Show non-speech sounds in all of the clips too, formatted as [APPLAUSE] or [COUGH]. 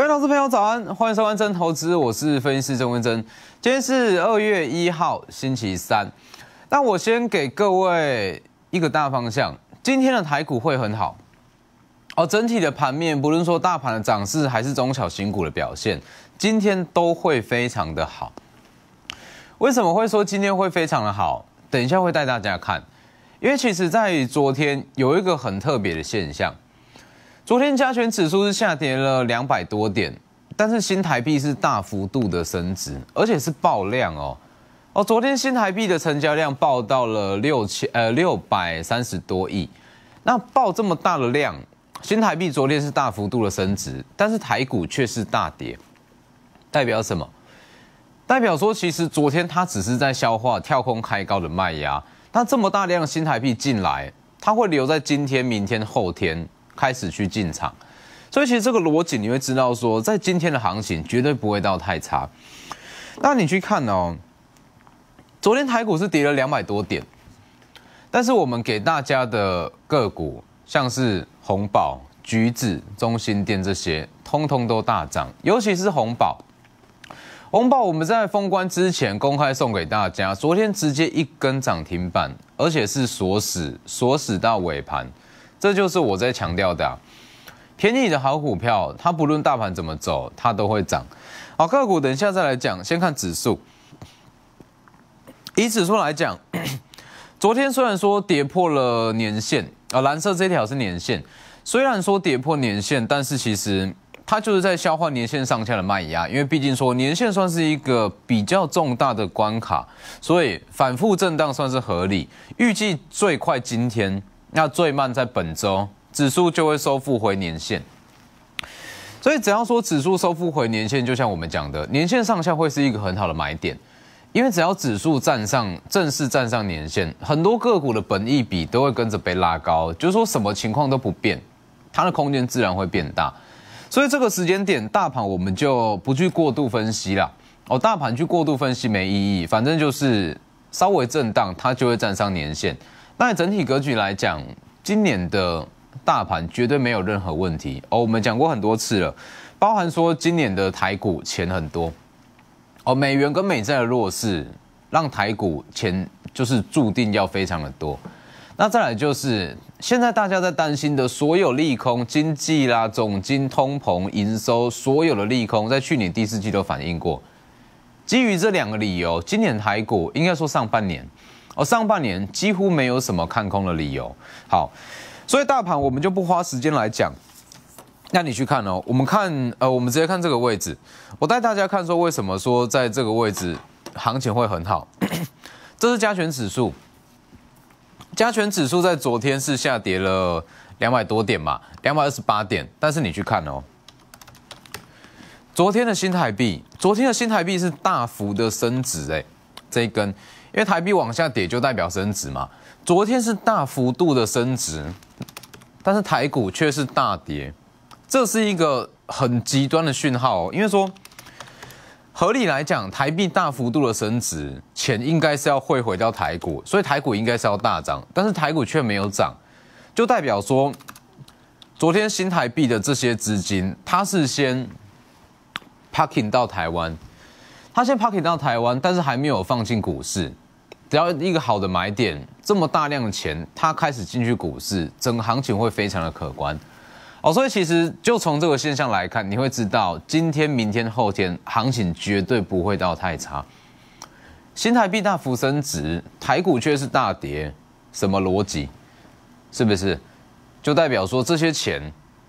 各位老师、朋友，早安！欢迎收看《真投资》，我是分析师郑文真。今天是二月一号，星期三。那我先给各位一个大方向，今天的台股会很好，哦。整体的盘面，不论说大盘的涨势，还是中小型股的表现，今天都会非常的好。为什么会说今天会非常的好？等一下会带大家看，因为其实，在昨天有一个很特别的现象。昨天加权指数是下跌了两百多点，但是新台币是大幅度的升值，而且是爆量哦哦。昨天新台币的成交量爆到了六千呃六百三十多亿，那爆这么大的量，新台币昨天是大幅度的升值，但是台股却是大跌，代表什么？代表说其实昨天它只是在消化跳空开高的卖压，那这么大量新台币进来，它会留在今天、明天、后天。开始去进场，所以其实这个逻辑你会知道，说在今天的行情绝对不会到太差。那你去看哦，昨天台股是跌了两百多点，但是我们给大家的个股，像是红宝、橘子、中心店这些，通通都大涨，尤其是红宝。红宝我们在封关之前公开送给大家，昨天直接一根涨停板，而且是锁死，锁死到尾盘。这就是我在强调的，便宜的好股票，它不论大盘怎么走，它都会涨。好，个股等一下再来讲，先看指数。以指数来讲，[CLEARS THROAT] 昨天虽然说跌破了年线，啊，蓝色这条是年线，虽然说跌破年线，但是其实它就是在消化年线上下的卖压，因为毕竟说年线算是一个比较重大的关卡，所以反复震荡算是合理。预计最快今天。那最慢在本周，指数就会收复回年线，所以只要说指数收复回年线，就像我们讲的，年线上下会是一个很好的买点，因为只要指数站上，正式站上年线，很多个股的本益比都会跟着被拉高，就是说什么情况都不变，它的空间自然会变大，所以这个时间点，大盘我们就不去过度分析了，哦，大盘去过度分析没意义，反正就是稍微震荡它就会站上年线。那整体格局来讲，今年的大盘绝对没有任何问题哦。我们讲过很多次了，包含说今年的台股钱很多哦，美元跟美债的弱势让台股钱就是注定要非常的多。那再来就是现在大家在担心的所有利空，经济啦、总金、通膨、营收，所有的利空在去年第四季都反映过。基于这两个理由，今年台股应该说上半年。哦，上半年几乎没有什么看空的理由。好，所以大盘我们就不花时间来讲。那你去看哦，我们看，呃，我们直接看这个位置。我带大家看说，为什么说在这个位置行情会很好？[COUGHS] 这是加权指数，加权指数在昨天是下跌了两百多点嘛，两百二十八点。但是你去看哦，昨天的新台币，昨天的新台币是大幅的升值，哎，这一根。因为台币往下跌就代表升值嘛，昨天是大幅度的升值，但是台股却是大跌，这是一个很极端的讯号。因为说，合理来讲，台币大幅度的升值，钱应该是要汇回到台股，所以台股应该是要大涨，但是台股却没有涨，就代表说，昨天新台币的这些资金，它是先 parking 到台湾，它先 parking 到台湾，但是还没有放进股市。只要一个好的买点，这么大量的钱，它开始进去股市，整行情会非常的可观。哦，所以其实就从这个现象来看，你会知道今天、明天、后天行情绝对不会到太差。新台币大幅升值，台股却是大跌，什么逻辑？是不是？就代表说这些钱，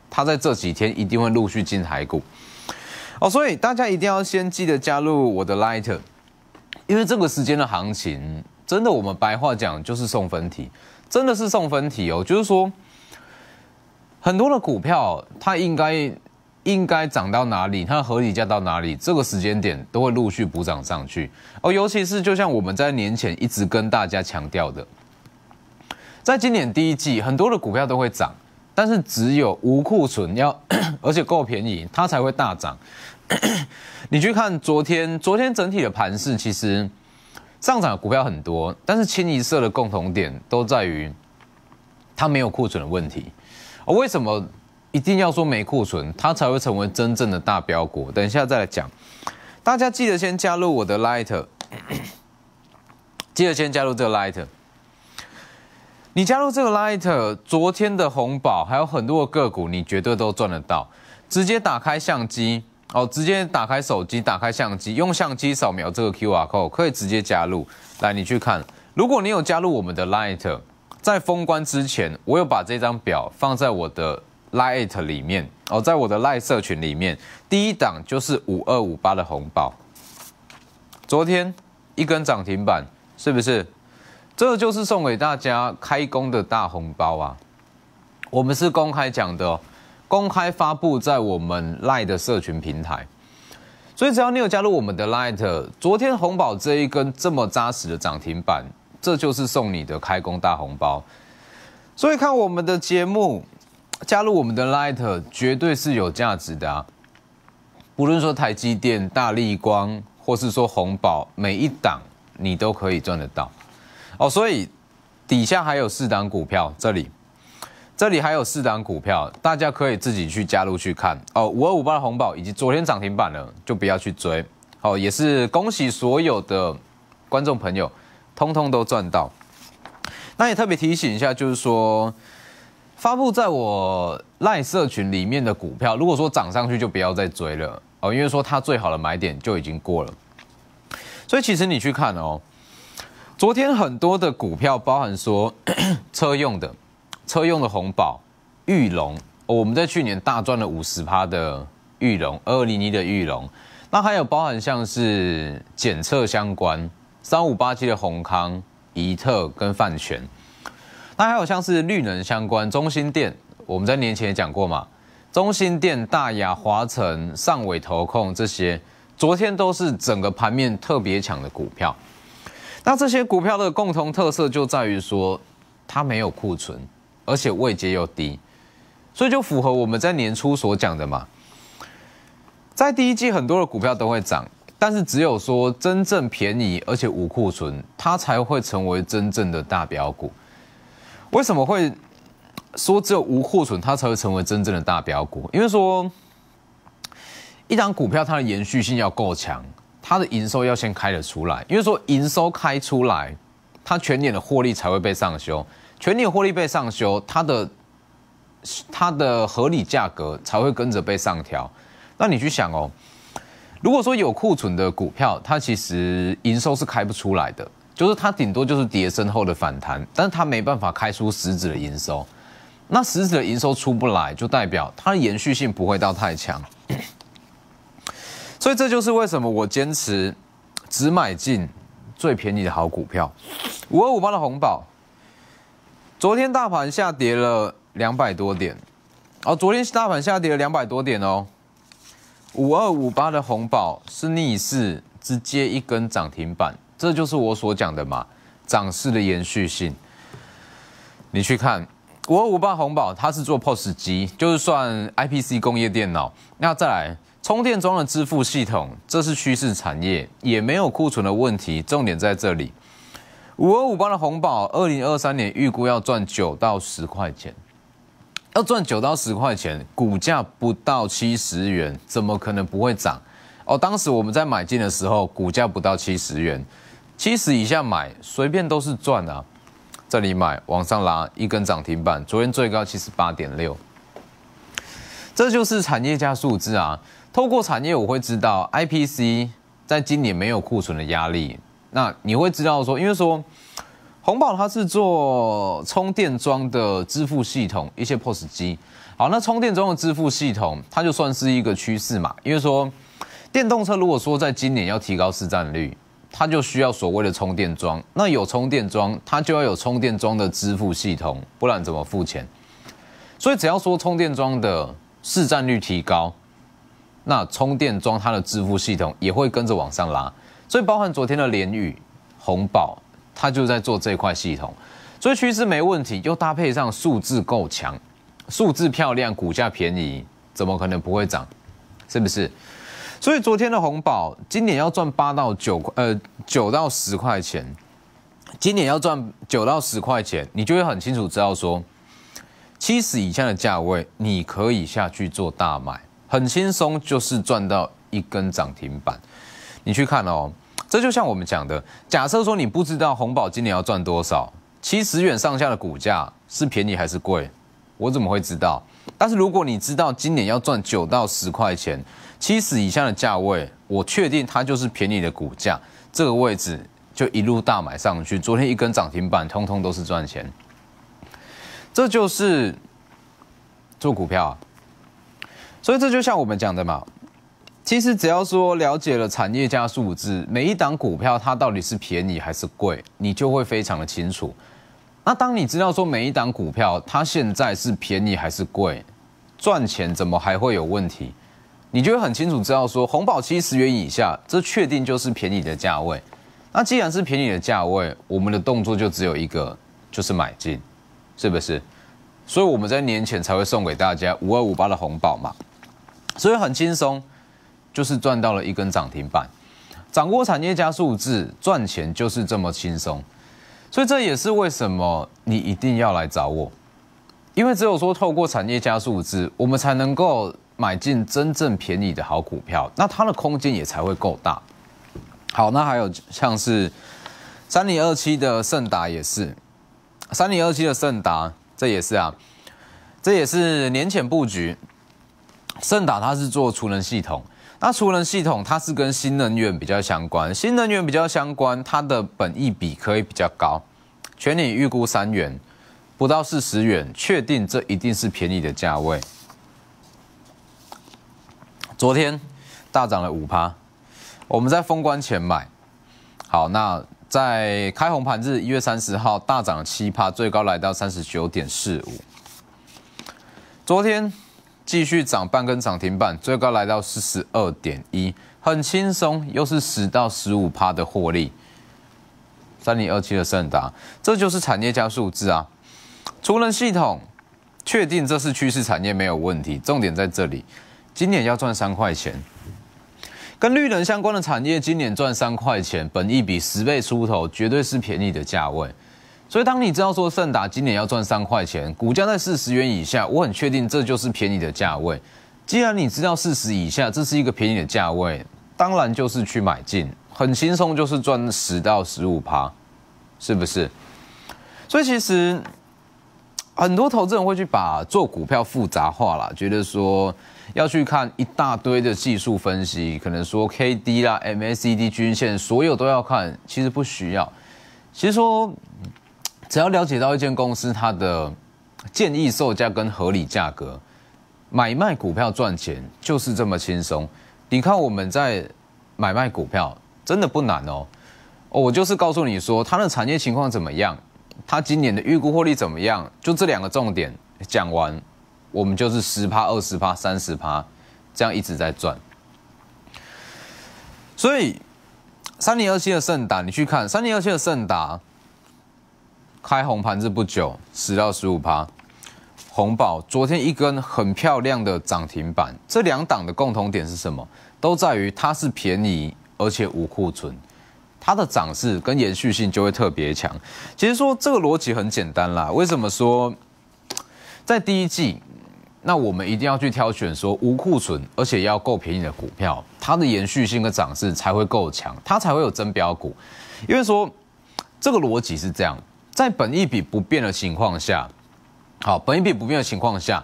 它在这几天一定会陆续进台股。哦，所以大家一定要先记得加入我的 Light，因为这个时间的行情。真的，我们白话讲就是送分题，真的是送分题哦。就是说，很多的股票它应该应该涨到哪里，它的合理价到哪里，这个时间点都会陆续补涨上去哦。尤其是就像我们在年前一直跟大家强调的，在今年第一季，很多的股票都会涨，但是只有无库存要 [CLEARS THROAT] 而且够便宜，它才会大涨。你去看昨天，昨天整体的盘势其实。上涨的股票很多，但是清一色的共同点都在于，它没有库存的问题。为什么一定要说没库存，它才会成为真正的大标股？等一下再来讲。大家记得先加入我的 light，[COUGHS] 记得先加入这个 light。你加入这个 light，昨天的红宝还有很多个股，你绝对都赚得到。直接打开相机。哦，直接打开手机，打开相机，用相机扫描这个 QR code，可以直接加入。来，你去看，如果你有加入我们的 Light，在封关之前，我有把这张表放在我的 Light 里面哦，在我的 Light 社群里面，第一档就是五二五八的红包。昨天一根涨停板，是不是？这就是送给大家开工的大红包啊！我们是公开讲的哦。公开发布在我们 l i t 的社群平台，所以只要你有加入我们的 l i g h t 昨天红宝这一根这么扎实的涨停板，这就是送你的开工大红包。所以看我们的节目，加入我们的 l i g h t 绝对是有价值的啊！不论说台积电、大立光，或是说红宝，每一档你都可以赚得到。哦，所以底下还有四档股票，这里。这里还有四张股票，大家可以自己去加入去看哦。五二五八的红宝以及昨天涨停板的就不要去追哦。也是恭喜所有的观众朋友，通通都赚到。那也特别提醒一下，就是说发布在我赖社群里面的股票，如果说涨上去就不要再追了哦，因为说它最好的买点就已经过了。所以其实你去看哦，昨天很多的股票，包含说 [CLEARS THROAT] 车用的。车用的红宝、玉龙，我们在去年大赚了五十趴的玉龙，二二零一的玉龙。那还有包含像是检测相关，三五八七的宏康、怡特跟泛全。那还有像是绿能相关，中芯电，我们在年前也讲过嘛，中芯电、大雅、华晨、尚尾投控这些，昨天都是整个盘面特别强的股票。那这些股票的共同特色就在于说，它没有库存。而且位阶又低，所以就符合我们在年初所讲的嘛。在第一季很多的股票都会涨，但是只有说真正便宜而且无库存，它才会成为真正的大标股。为什么会说只有无库存它才会成为真正的大标股？因为说一张股票它的延续性要够强，它的营收要先开得出来，因为说营收开出来，它全年的获利才会被上修。全年获利被上修，它的它的合理价格才会跟着被上调。那你去想哦，如果说有库存的股票，它其实营收是开不出来的，就是它顶多就是跌升后的反弹，但是它没办法开出实质的营收。那实质的营收出不来，就代表它的延续性不会到太强。所以这就是为什么我坚持只买进最便宜的好股票，五二五八的红宝。昨天大盘下跌了两百多点，哦，昨天大盘下跌了两百多点哦。五二五八的红宝是逆势直接一根涨停板，这就是我所讲的嘛，涨势的延续性。你去看五二五八红宝，它是做 POS 机，就是算 IPC 工业电脑。那再来，充电桩的支付系统，这是趋势产业，也没有库存的问题，重点在这里。五二五八的红宝，二零二三年预估要赚九到十块钱，要赚九到十块钱，股价不到七十元，怎么可能不会涨？哦，当时我们在买进的时候，股价不到七十元，七十以下买，随便都是赚啊！这里买，往上拉一根涨停板，昨天最高七十八点六，这就是产业加数字啊！透过产业，我会知道 IPC 在今年没有库存的压力。那你会知道说，因为说，红宝它是做充电桩的支付系统，一些 POS 机。好，那充电桩的支付系统，它就算是一个趋势嘛。因为说，电动车如果说在今年要提高市占率，它就需要所谓的充电桩。那有充电桩，它就要有充电桩的支付系统，不然怎么付钱？所以只要说充电桩的市占率提高，那充电桩它的支付系统也会跟着往上拉。所以包含昨天的联宇、红宝，它就在做这块系统，所以趋势没问题，又搭配上数字够强，数字漂亮，股价便宜，怎么可能不会涨？是不是？所以昨天的红宝，今年要赚八到九块，呃，九到十块钱，今年要赚九到十块钱，你就会很清楚知道说，七十以下的价位，你可以下去做大买，很轻松，就是赚到一根涨停板。你去看哦。这就像我们讲的，假设说你不知道红宝今年要赚多少，七十元上下的股价是便宜还是贵，我怎么会知道？但是如果你知道今年要赚九到十块钱，七十以下的价位，我确定它就是便宜的股价，这个位置就一路大买上去，昨天一根涨停板，通通都是赚钱。这就是做股票，所以这就像我们讲的嘛。其实只要说了解了产业加数字，每一档股票它到底是便宜还是贵，你就会非常的清楚。那当你知道说每一档股票它现在是便宜还是贵，赚钱怎么还会有问题？你就会很清楚知道说红宝七十元以下，这确定就是便宜的价位。那既然是便宜的价位，我们的动作就只有一个，就是买进，是不是？所以我们在年前才会送给大家五二五八的红宝嘛，所以很轻松。就是赚到了一根涨停板，掌握产业加数字赚钱就是这么轻松，所以这也是为什么你一定要来找我，因为只有说透过产业加数字，我们才能够买进真正便宜的好股票，那它的空间也才会够大。好，那还有像是三零二七的盛达也是，三零二七的盛达这也是啊，这也是年前布局，盛达它是做储能系统。那储能系统它是跟新能源比较相关，新能源比较相关，它的本益比可以比较高。全年预估三元，不到四十元，确定这一定是便宜的价位。昨天大涨了五趴，我们在封关前买，好，那在开红盘日一月三十号大涨了七趴，最高来到三十九点四五。昨天。继续涨半，跟涨停板，最高来到四十二点一，很轻松，又是十到十五趴的获利。三零二七的圣达，这就是产业加数字啊。除能系统，确定这是趋势产业没有问题。重点在这里，今年要赚三块钱，跟绿能相关的产业今年赚三块钱，本一比十倍出头，绝对是便宜的价位。所以，当你知道说盛达今年要赚三块钱，股价在四十元以下，我很确定这就是便宜的价位。既然你知道四十以下，这是一个便宜的价位，当然就是去买进，很轻松就是赚十到十五趴，是不是？所以其实很多投资人会去把做股票复杂化了，觉得说要去看一大堆的技术分析，可能说 K D 啦、M A C D 均线，所有都要看，其实不需要。其实说。只要了解到一间公司它的建议售价跟合理价格，买卖股票赚钱就是这么轻松。你看我们在买卖股票真的不难哦。哦，我就是告诉你说，它的产业情况怎么样，它今年的预估获利怎么样，就这两个重点讲完，我们就是十趴、二十趴、三十趴，这样一直在赚。所以，三零二七的盛达，你去看三零二七的盛达。开红盘子不久，十到十五趴。红宝昨天一根很漂亮的涨停板。这两档的共同点是什么？都在于它是便宜而且无库存，它的涨势跟延续性就会特别强。其实说这个逻辑很简单啦。为什么说在第一季，那我们一定要去挑选说无库存而且要够便宜的股票，它的延续性和涨势才会够强，它才会有增标股。因为说这个逻辑是这样。在本一笔不变的情况下，好，本一笔不变的情况下，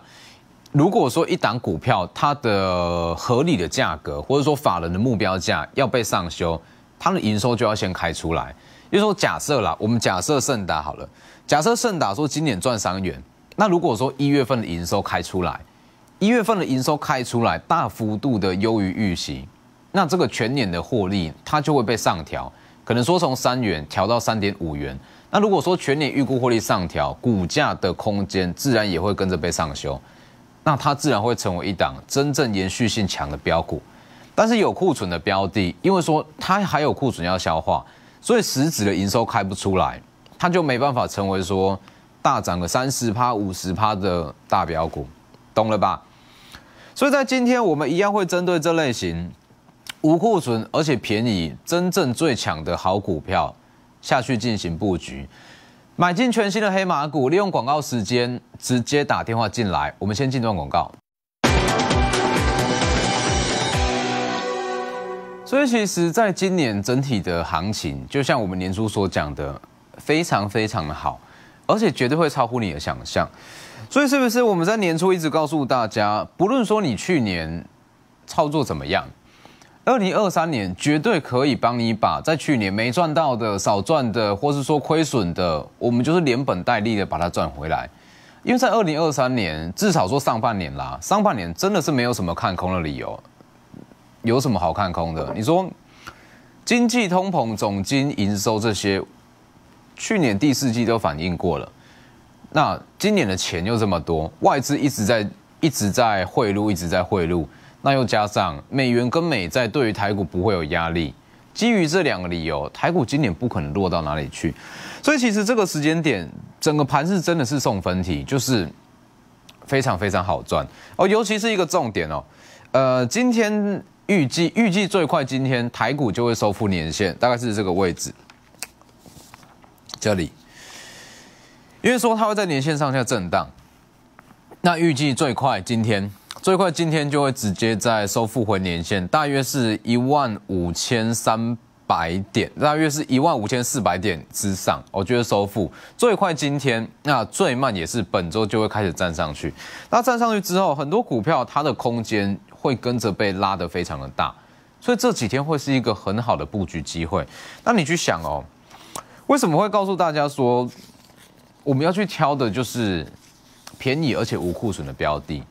如果说一档股票它的合理的价格，或者说法人的目标价要被上修，它的营收就要先开出来。就说假设啦，我们假设圣达好了，假设圣达说今年赚三元，那如果说一月份的营收开出来，一月份的营收开出来大幅度的优于预期，那这个全年的获利它就会被上调，可能说从三元调到三点五元。那如果说全年预估获利上调，股价的空间自然也会跟着被上修，那它自然会成为一档真正延续性强的标股。但是有库存的标的，因为说它还有库存要消化，所以实质的营收开不出来，它就没办法成为说大涨个三十趴、五十趴的大标股，懂了吧？所以在今天我们一样会针对这类型无库存而且便宜、真正最强的好股票。下去进行布局，买进全新的黑马股。利用广告时间直接打电话进来。我们先进段广告。所以其实，在今年整体的行情，就像我们年初所讲的，非常非常的好，而且绝对会超乎你的想象。所以是不是我们在年初一直告诉大家，不论说你去年操作怎么样？二零二三年绝对可以帮你把在去年没赚到的、少赚的，或是说亏损的，我们就是连本带利的把它赚回来。因为在二零二三年，至少说上半年啦，上半年真的是没有什么看空的理由。有什么好看空的？你说经济通膨、总经营收这些，去年第四季都反映过了。那今年的钱又这么多，外资一直在一直在贿赂，一直在贿赂。那又加上美元跟美债对于台股不会有压力，基于这两个理由，台股今年不可能弱到哪里去。所以其实这个时间点，整个盘是真的是送分题，就是非常非常好赚哦。尤其是一个重点哦，呃，今天预计预计最快今天台股就会收复年线，大概是这个位置，这里，因为说它会在年线上下震荡，那预计最快今天。最快今天就会直接在收复回年线，大约是一万五千三百点，大约是一万五千四百点之上。我觉得收复最快今天，那最慢也是本周就会开始站上去。那站上去之后，很多股票它的空间会跟着被拉得非常的大，所以这几天会是一个很好的布局机会。那你去想哦，为什么会告诉大家说我们要去挑的就是便宜而且无库存的标的？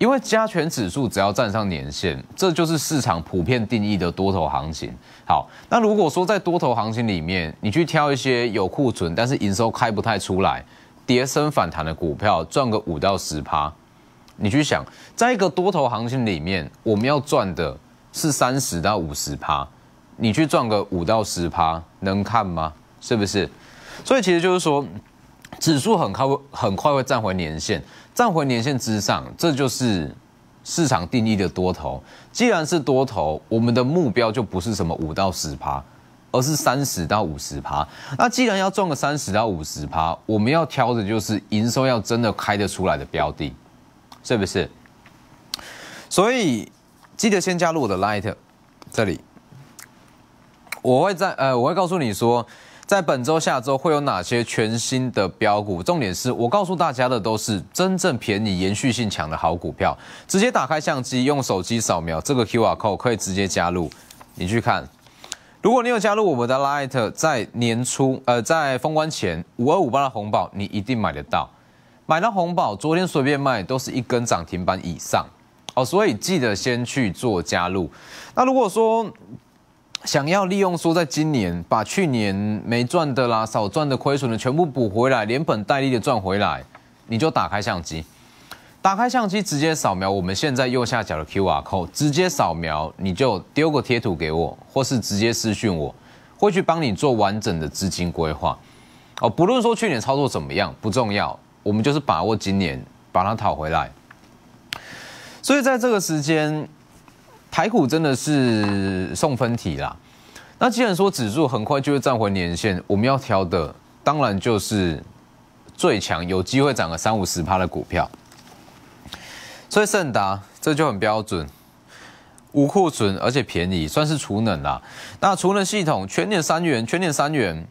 因为加权指数只要站上年线，这就是市场普遍定义的多头行情。好，那如果说在多头行情里面，你去挑一些有库存但是营收开不太出来、跌升反弹的股票，赚个五到十趴，你去想，在一个多头行情里面，我们要赚的是三十到五十趴，你去赚个五到十趴，能看吗？是不是？所以其实就是说。指数很快会很快会站回年线，站回年线之上，这就是市场定义的多头。既然是多头，我们的目标就不是什么五到十趴，而是三十到五十趴。那既然要赚个三十到五十趴，我们要挑的就是营收要真的开得出来的标的，是不是？所以记得先加入我的 Light，这里我会在呃，我会告诉你说。在本周、下周会有哪些全新的标股？重点是我告诉大家的都是真正便宜、延续性强的好股票。直接打开相机，用手机扫描这个 QR code，可以直接加入。你去看，如果你有加入我们的 Light，在年初呃，在封关前，五二五八的红宝你一定买得到。买到红宝，昨天随便卖都是一根涨停板以上哦。所以记得先去做加入。那如果说，想要利用说，在今年把去年没赚的啦、少赚的、亏损的全部补回来，连本带利的赚回来，你就打开相机，打开相机直接扫描我们现在右下角的 Q R Code，直接扫描你就丢个贴图给我，或是直接私讯我，会去帮你做完整的资金规划。哦，不论说去年操作怎么样不重要，我们就是把握今年把它讨回来。所以在这个时间。台股真的是送分题啦，那既然说指数很快就会站回年线，我们要挑的当然就是最强、有机会涨个三五十趴的股票。所以盛达这就很标准，无库存而且便宜，算是储能啦。那储能系统全年三元，全年三元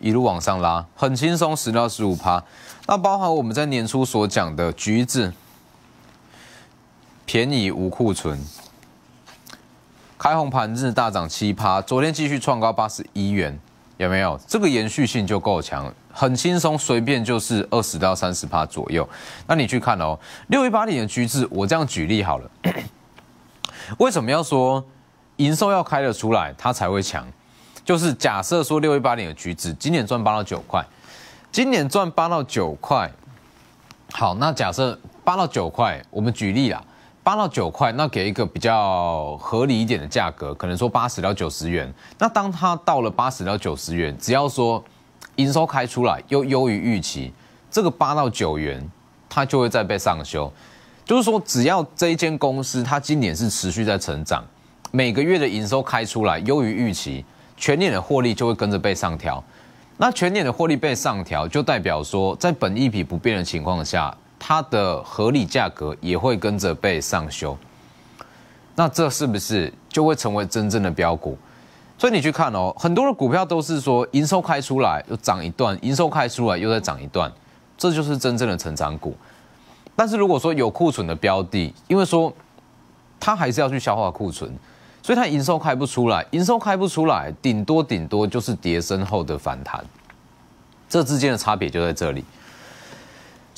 一路往上拉，很轻松十到十五趴。那包含我们在年初所讲的橘子。便宜无库存，开红盘日大涨七趴，昨天继续创高八十一元，有没有？这个延续性就够强，很轻松，随便就是二十到三十趴左右。那你去看哦，六一八零的橘子，我这样举例好了。[COUGHS] 为什么要说营收要开得出来，它才会强？就是假设说六一八零的橘子今年赚八到九块，今年赚八到九块，好，那假设八到九块，我们举例啦，八到九块，那给一个比较合理一点的价格，可能说八十到九十元。那当它到了八十到九十元，只要说营收开出来又优于预期，这个八到九元它就会再被上修。就是说，只要这一间公司它今年是持续在成长，每个月的营收开出来优于预期，全年的获利就会跟着被上调。那全年的获利被上调，就代表说在本益比不变的情况下。它的合理价格也会跟着被上修，那这是不是就会成为真正的标股？所以你去看哦，很多的股票都是说营收开出来又涨一段，营收开出来又再涨一段，这就是真正的成长股。但是如果说有库存的标的，因为说它还是要去消化库存，所以它营收开不出来，营收开不出来，顶多顶多就是跌升后的反弹，这之间的差别就在这里。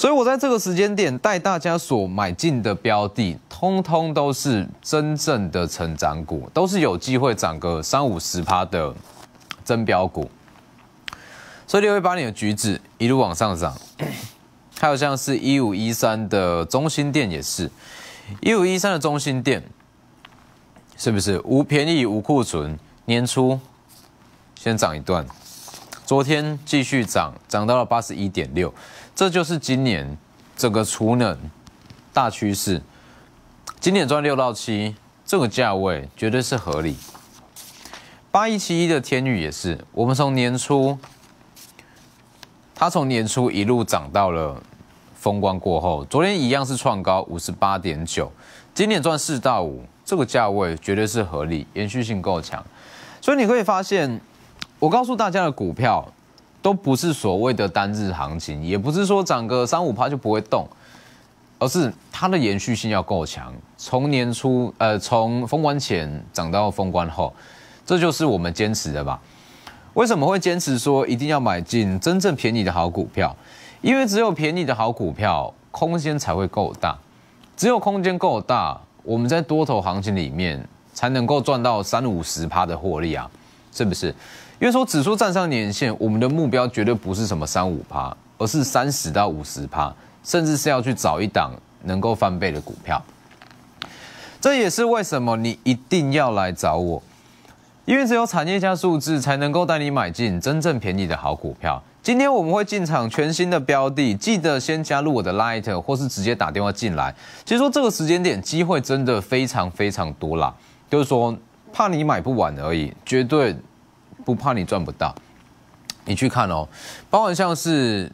所以，我在这个时间点带大家所买进的标的，通通都是真正的成长股，都是有机会涨个三五十趴的真标股。所以，你会把你的橘子一路往上涨。还有像是一五一三的中心店也是，一五一三的中心店，是不是？无便宜无库存，年初先涨一段，昨天继续涨，涨到了八十一点六。这就是今年这个储能大趋势，今年赚六到七，这个价位绝对是合理。八一七一的天宇也是，我们从年初，它从年初一路涨到了风光过后，昨天一样是创高五十八点九，今年赚四到五，这个价位绝对是合理，延续性够强。所以你会发现，我告诉大家的股票。都不是所谓的单日行情，也不是说涨个三五趴就不会动，而是它的延续性要够强。从年初，呃，从封关前涨到封关后，这就是我们坚持的吧？为什么会坚持说一定要买进真正便宜的好股票？因为只有便宜的好股票，空间才会够大。只有空间够大，我们在多头行情里面才能够赚到三五十趴的获利啊，是不是？因为说指数站上年线，我们的目标绝对不是什么三五趴，而是三十到五十趴，甚至是要去找一档能够翻倍的股票。这也是为什么你一定要来找我，因为只有产业加数字才能够带你买进真正便宜的好股票。今天我们会进场全新的标的，记得先加入我的 Light，或是直接打电话进来。其实说这个时间点机会真的非常非常多啦，就是说怕你买不完而已，绝对。不怕你赚不到，你去看哦。包括像是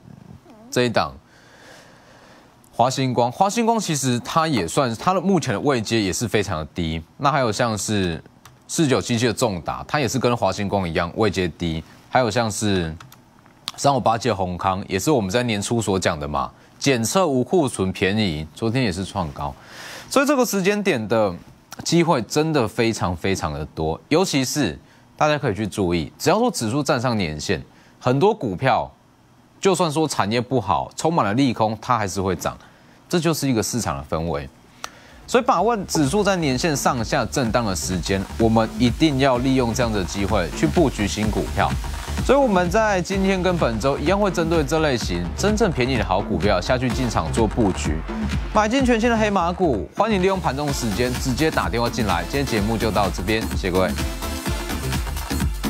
这一档华星光，华星光其实它也算它的目前的位阶也是非常的低。那还有像是四九七七的重达，它也是跟华星光一样位阶低。还有像是三五八七的宏康，也是我们在年初所讲的嘛，检测无库存便宜，昨天也是创高。所以这个时间点的机会真的非常非常的多，尤其是。大家可以去注意，只要说指数站上年线，很多股票就算说产业不好，充满了利空，它还是会涨，这就是一个市场的氛围。所以把握指数在年线上下震荡的时间，我们一定要利用这样的机会去布局新股票。所以我们在今天跟本周一样，会针对这类型真正便宜的好股票下去进场做布局，买进全新的黑马股。欢迎利用盘中时间直接打电话进来。今天节目就到这边，谢谢各位。